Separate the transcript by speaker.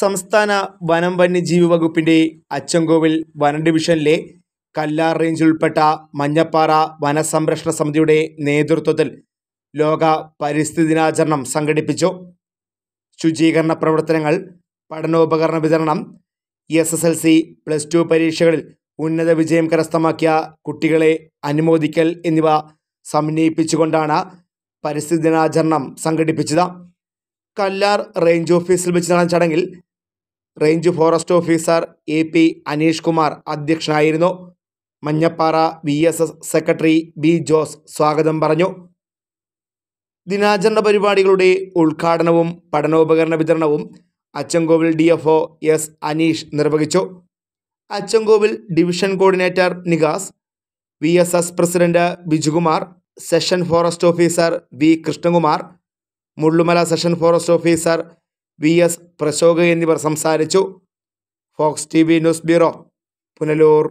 Speaker 1: സംസ്ഥാന വനം വന്യജീവി വകുപ്പിൻ്റെ അച്ചൻകോവിൽ വന ഡിവിഷനിലെ കല്ലാർ റേഞ്ചിൽ ഉൾപ്പെട്ട മഞ്ഞപ്പാറ വനസംരക്ഷണ സമിതിയുടെ നേതൃത്വത്തിൽ ലോക പരിസ്ഥിതി ദിനാചരണം സംഘടിപ്പിച്ചു ശുചീകരണ പ്രവർത്തനങ്ങൾ പഠനോപകരണ വിതരണം S S L C plus two പരീക്ഷകളിൽ ഉന്നത വിജയം കരസ്ഥമാക്കിയ കുട്ടികളെ അനുമോദിക്കൽ എന്നിവ സമന്വയിപ്പിച്ചുകൊണ്ടാണ് പരിസ്ഥിതി ദിനാചരണം സംഘടിപ്പിച്ചത് കല്ലാർ റേഞ്ച് ഓഫീസിൽ വെച്ച് നടന്ന ചടങ്ങിൽ range forest officer A P Aneesh Kumar അധ്യക്ഷനായിരുന്നു Manjappara V S S secretary B Jose സ്വാഗതം പറഞ്ഞു ദിനാചരണ പരിപാടികളുടെ ഉദ്ഘാടനവും പഠനോപകരണ വിതരണവും Achankovil D F O S Aneesh നിർവഹിച്ചു Achankovil division coordinator നികാസ് V S S president Bijukumar session forest officer V Krishnakumar മുള്ളുമല session forest officer V S പ്രശോക് എന്നിവർ സംസാരിച്ചു Fox T V news bureau Punalur